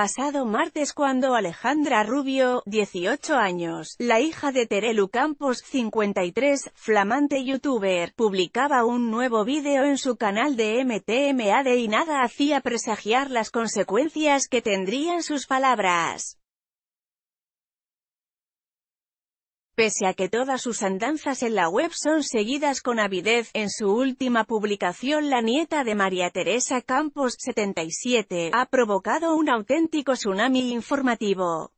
pasado martes cuando Alejandra Rubio, 18 años, la hija de Terelu Campos, 53, flamante youtuber, publicaba un nuevo vídeo en su canal de MTMAD y nada hacía presagiar las consecuencias que tendrían sus palabras. pese a que todas sus andanzas en la web son seguidas con avidez, en su última publicación la nieta de María Teresa Campos, 77, ha provocado un auténtico tsunami informativo.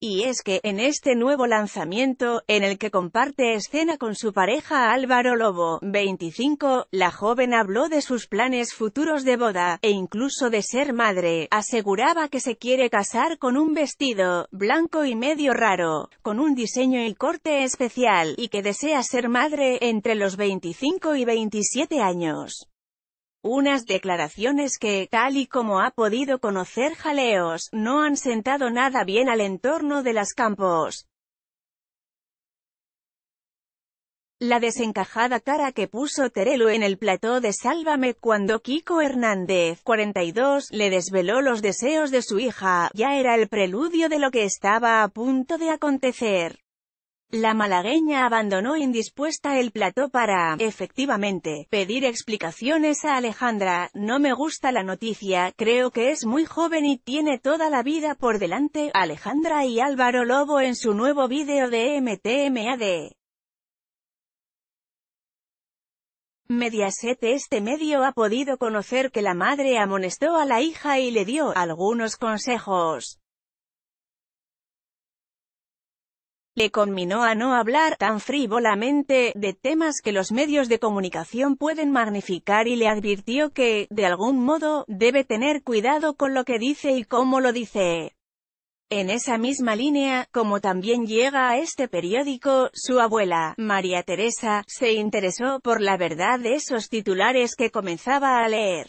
Y es que, en este nuevo lanzamiento, en el que comparte escena con su pareja Álvaro Lobo, 25, la joven habló de sus planes futuros de boda, e incluso de ser madre, aseguraba que se quiere casar con un vestido, blanco y medio raro, con un diseño y corte especial, y que desea ser madre, entre los 25 y 27 años. Unas declaraciones que, tal y como ha podido conocer Jaleos, no han sentado nada bien al entorno de las campos. La desencajada cara que puso Terelu en el plató de Sálvame cuando Kiko Hernández, 42, le desveló los deseos de su hija, ya era el preludio de lo que estaba a punto de acontecer. La malagueña abandonó indispuesta el plató para, efectivamente, pedir explicaciones a Alejandra, no me gusta la noticia, creo que es muy joven y tiene toda la vida por delante, Alejandra y Álvaro Lobo en su nuevo vídeo de MTMAD. Mediaset este medio ha podido conocer que la madre amonestó a la hija y le dio algunos consejos. le conminó a no hablar tan frívolamente de temas que los medios de comunicación pueden magnificar y le advirtió que, de algún modo, debe tener cuidado con lo que dice y cómo lo dice. En esa misma línea, como también llega a este periódico, su abuela, María Teresa, se interesó por la verdad de esos titulares que comenzaba a leer.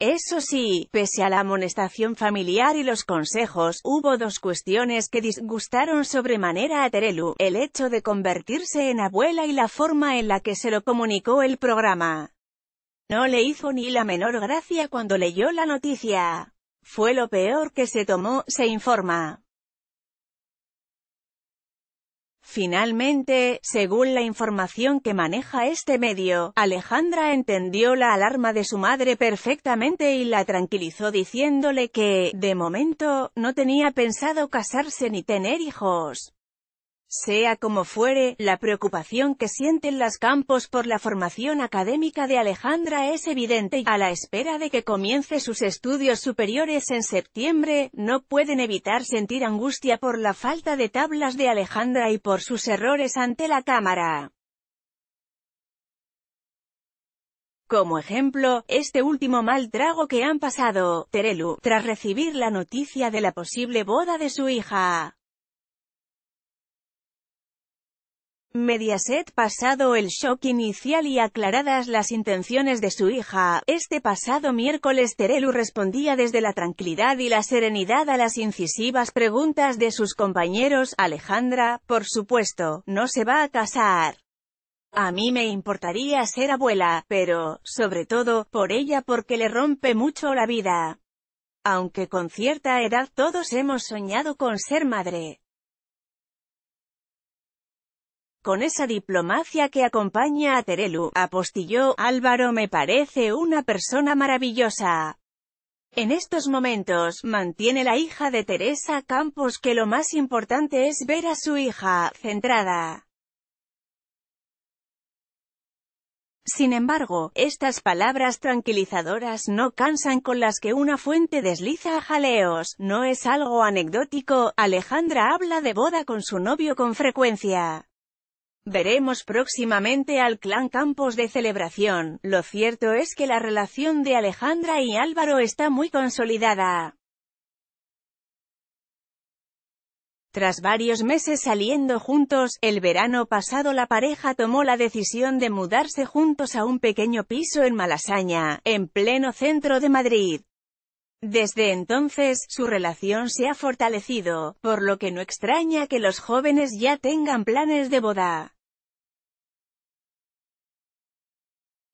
Eso sí, pese a la amonestación familiar y los consejos, hubo dos cuestiones que disgustaron sobremanera a Terelu, el hecho de convertirse en abuela y la forma en la que se lo comunicó el programa. No le hizo ni la menor gracia cuando leyó la noticia. Fue lo peor que se tomó, se informa. Finalmente, según la información que maneja este medio, Alejandra entendió la alarma de su madre perfectamente y la tranquilizó diciéndole que, de momento, no tenía pensado casarse ni tener hijos. Sea como fuere, la preocupación que sienten las campos por la formación académica de Alejandra es evidente y, a la espera de que comience sus estudios superiores en septiembre, no pueden evitar sentir angustia por la falta de tablas de Alejandra y por sus errores ante la cámara. Como ejemplo, este último mal trago que han pasado, Terelu, tras recibir la noticia de la posible boda de su hija. Mediaset pasado el shock inicial y aclaradas las intenciones de su hija, este pasado miércoles Terelu respondía desde la tranquilidad y la serenidad a las incisivas preguntas de sus compañeros, Alejandra, por supuesto, no se va a casar. A mí me importaría ser abuela, pero, sobre todo, por ella porque le rompe mucho la vida. Aunque con cierta edad todos hemos soñado con ser madre con esa diplomacia que acompaña a Terelu, apostilló, Álvaro me parece una persona maravillosa. En estos momentos, mantiene la hija de Teresa Campos que lo más importante es ver a su hija, centrada. Sin embargo, estas palabras tranquilizadoras no cansan con las que una fuente desliza a jaleos, no es algo anecdótico, Alejandra habla de boda con su novio con frecuencia. Veremos próximamente al clan Campos de celebración. Lo cierto es que la relación de Alejandra y Álvaro está muy consolidada. Tras varios meses saliendo juntos, el verano pasado la pareja tomó la decisión de mudarse juntos a un pequeño piso en Malasaña, en pleno centro de Madrid. Desde entonces, su relación se ha fortalecido, por lo que no extraña que los jóvenes ya tengan planes de boda.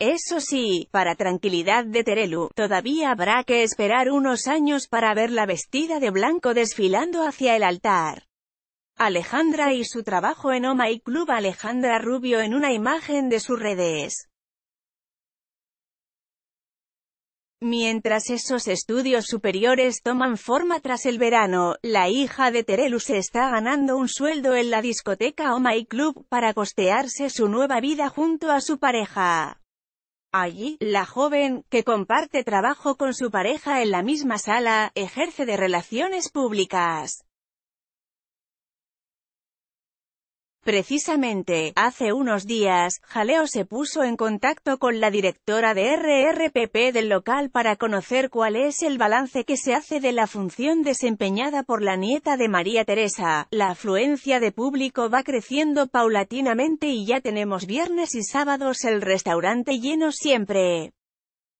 Eso sí, para tranquilidad de Terelu, todavía habrá que esperar unos años para verla vestida de blanco desfilando hacia el altar. Alejandra y su trabajo en OMA y Club Alejandra Rubio en una imagen de sus redes. Mientras esos estudios superiores toman forma tras el verano, la hija de Terelu se está ganando un sueldo en la discoteca OMA Club para costearse su nueva vida junto a su pareja. Allí, la joven, que comparte trabajo con su pareja en la misma sala, ejerce de relaciones públicas. Precisamente, hace unos días, Jaleo se puso en contacto con la directora de RRPP del local para conocer cuál es el balance que se hace de la función desempeñada por la nieta de María Teresa. La afluencia de público va creciendo paulatinamente y ya tenemos viernes y sábados el restaurante lleno siempre.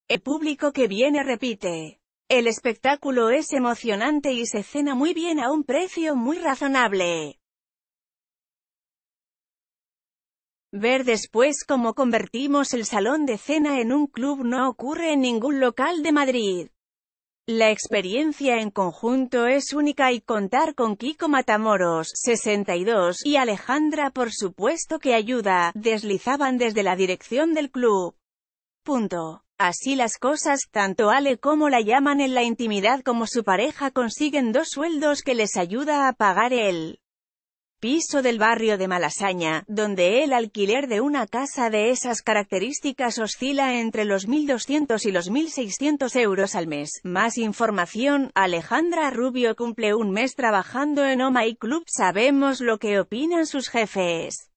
El público que viene repite. El espectáculo es emocionante y se cena muy bien a un precio muy razonable. Ver después cómo convertimos el salón de cena en un club no ocurre en ningún local de Madrid. La experiencia en conjunto es única y contar con Kiko Matamoros, 62, y Alejandra por supuesto que ayuda, deslizaban desde la dirección del club. Punto. Así las cosas, tanto Ale como la llaman en la intimidad como su pareja consiguen dos sueldos que les ayuda a pagar el piso del barrio de Malasaña, donde el alquiler de una casa de esas características oscila entre los 1.200 y los 1.600 euros al mes. Más información, Alejandra Rubio cumple un mes trabajando en OMA Club. Sabemos lo que opinan sus jefes.